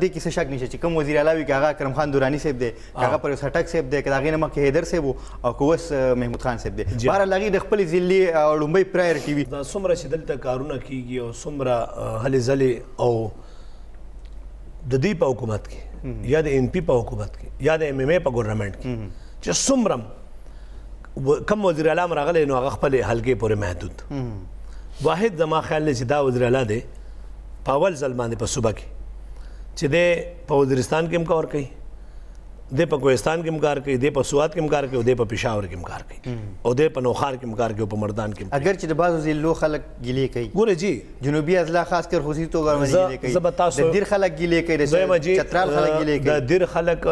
دې کې څه شک نشته چې کوم وزیر اعلی وي هغه اکرم خان دورانی صاحب دی هغه پر سټک صاحب دی هغه نه مخکې حیدر صاحب او کوس محمود خان صاحب دی بهر لغي د خپل ځلی لومبي پرایورټي وي دا سمره چې دلته کارونه کیږي او سمره هلې ځلې او د دې په حکومت کې یا د ان پی په حکومت کې یا د ام ام ای په ګورنمنت کې چې سمرم کم وزیر اعلی راغلی نو هغه خپل حلقې پورې محدود واحد زما خیال چې دا وزیر اعلی دی په اول ځل باندې په صوبه کې چې د په وزیرستان کې مکار کوي د په کوهستان کې مکار کوي د په سواد کې مکار کوي د په پېښور کې مکار کوي او د په نوخار کې مکار کوي په مردان کې اگر چې د بازو ضلعو خلک ګلې کوي ګوره جی جنوبي اضلاع خاص کر خصوصي توګه باندې ګلې کوي زب تاسو د ډیر خلک ګلې کوي د چترال خلک ګلې کوي د ډیر خلک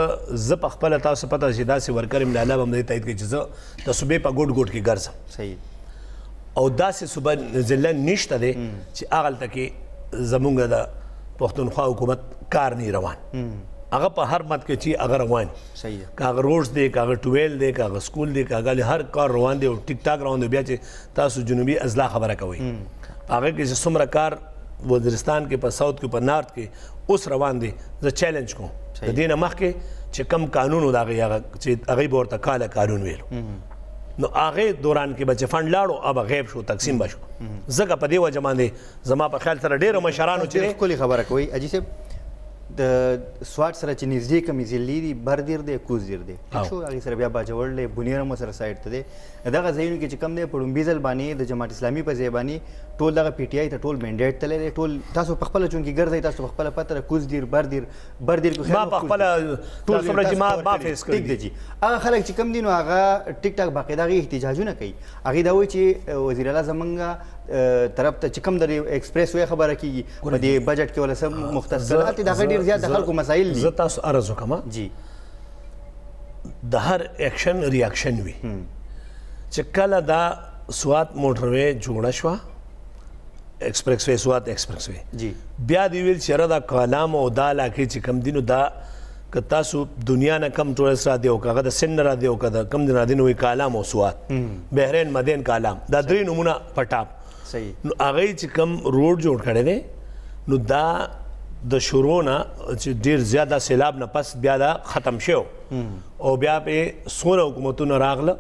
زب خپل تاسو پته چې داسې ورکر املاله باندې تایید کوي چې د صوبې په ګډ ګډ کې ګرځم صحیح او داسې صوبې ځله نشته ده چې اغل تکي زمونږ د پښتونخوا حکومت کار نه روان هغه په هر مت کې چې هغه روان صحیح کاغه روز دی کاغه ټویل دی کاغه سکول دی کاغه هر کار روان دی او ټیک ټاک روان دی بیا چې تاسو جنوبي ازلا خبره کوي هغه کې چې څومره کار وزیرستان کې په ساوث کې په نارت کې اوس روان دی زه چیلنج کوم د دې مخ کې چې کم قانون دا هغه چې هغه ورته کاله قانون ویلو نو هغه دوران کې بچ فند لاړو اب غیب شو تقسیم بشو زګه په دې وجه باندې زما په خیال سره ډیرو مشرانو چې خبره کوي اجي صاحب د سواد سره چې نږدې کمې ځلې دي بردیر دی کوزیر دی ټیک شو هغې سره بیا باجوړ دی بونیر هم سره سایډ ته دی دغه ځایونو کې چې کم دی په لومړي ځل باندې د جماعت اسلامي په ځای باندې ټول دغه پی ټی آی ته ټول منډیټ تللی دی ټول تاسو په خپله چونکې ګرځئ تاسو په خپله پته ده کوزدیر بردیر بردیر ما په خپله ټول څومره چې ما ما فیس کړي دی جی هغه خلک چې کم دي نو هغه ټیک ټاک باقاعده هغې احتجاجونه کوي هغې دا وایي چې وزیر اعلی زمونږ طرف ته چې کوم د ایکسپریس وی خبره کیږي په دې بجټ کې ولا سم مختص صنعت د غډیر زیات خلکو مسایل دي زه تاسو ارز وکم جی د هر اکشن ریاکشن وی چې کله دا سوات موټر وی جوړ شو ایکسپریس وی سوات ایکسپریس وی جی بیا دی ویل چې را دا کلام او دا لاکه چې کم دینو دا که تاسو دنیا نه کم ټورس را دی او کغه د سن را دی او کغه کم دین را دی نوې کلام او سوات بهرین مدین کلام دا درې نمونه پټاپ صحیح نو هغه چې کم روډ جوړ کړي دي نو دا د شروع نه چې ډیر زیاده سیلاب نه پس بیا دا ختم شو او بیا په سونه حکومتونه راغله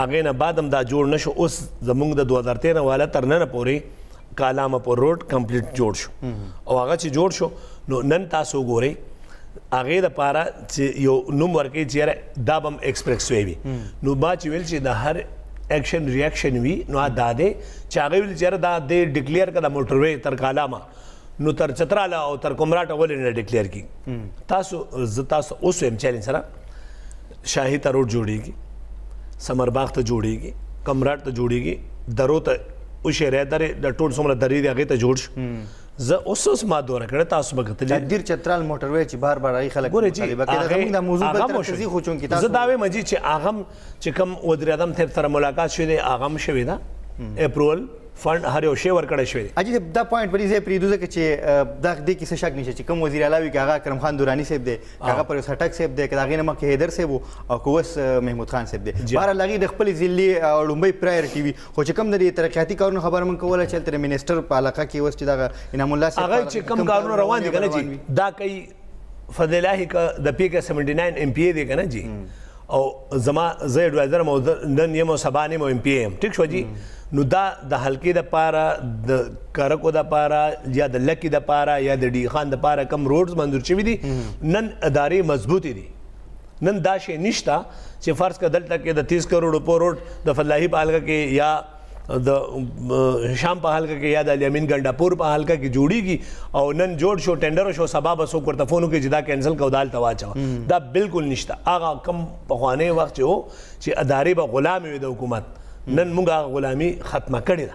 هغه نه بعد هم دا جوړ نشو اوس زمونږ د 2013 والا تر نه پورې کالامه پر روډ کمپلیټ جوړ شو او هغه چې جوړ شو نو نن تاسو ګورئ هغه د پاره چې یو نوم ورکې چیرې دا بم ایکسپریس وی نو ما چې ویل چې د هر اکشن ریاکشن وی نو دا ده چاغه ویل چیرې دا د ډیکلیئر کړه موټر وی تر کالامه نو تر چتراله او تر کومراټ ول نه ډیکلیئر کی تاسو ز تاسو اوس هم چیلنج سره شاهي تروټ جوړیږي سمر باغ ته جوړیږي کمراټ ته جوړیږي درو ته او شهر درې د ټول څومره درې دغه ته جوړ شي زه اوس اوس ما دوره کړه تاسو به کتلی تدیر چترال موټر وی چې بار بار راي خلک مخالفه کوي دا موږ د موضوع په تر تزي خو چون کې تاسو زه داوی مجي چې اغم چې کم وزیر اعظم ته سره ملاقات شوه دی اغم شوه دا اپریل فند هر یو شی ورکړی شوی دی اجي دا پوینټ پرې زه پرې دوزه کې چې دا دې کې څه شک نشي چې کوم وزیر اعلی وي هغه کرم خان دورانی صاحب دی هغه پر سټک صاحب دی هغه نه مکه هیدر صاحب او کوس محمود خان صاحب دی بهر لغي د خپل ځلی لومبي پرایورټي وي خو چې کوم د ترقیاتی کارونو خبر من کوله چې تر منیسټر په علاقه کې وست دا انعام الله صاحب هغه چې کوم کارونه روان دي کنه جی دا کوي فضل الله د پی 79 ایم پی دی کنه جی او زما زه اډوایزر مو نن یم او سبا نه مو ام پی ام ټیک شو جی نو دا د حلقې د پاره د کارکو د پاره یا د لکی د پاره یا د ډی خان د پاره کم روډز منظور شوی دي نن ادارې مضبوطی دي نن دا شی نشتا چې فرض کدل تک د 30 کروڑ په روډ د فلاحی پالګه کې یا د شام په حلقه کې یاد علي امین ګنڈاپور په حلقه کې جوړیږي او نن جوړ شو ټینډر شو سبب سو کوته فونو کې جدا کینسل کو دال توا چا دا بالکل نشته اغه کم په خوانه وخت چې ادارې به غلامي وي د حکومت نن موږ غلامي ختمه کړی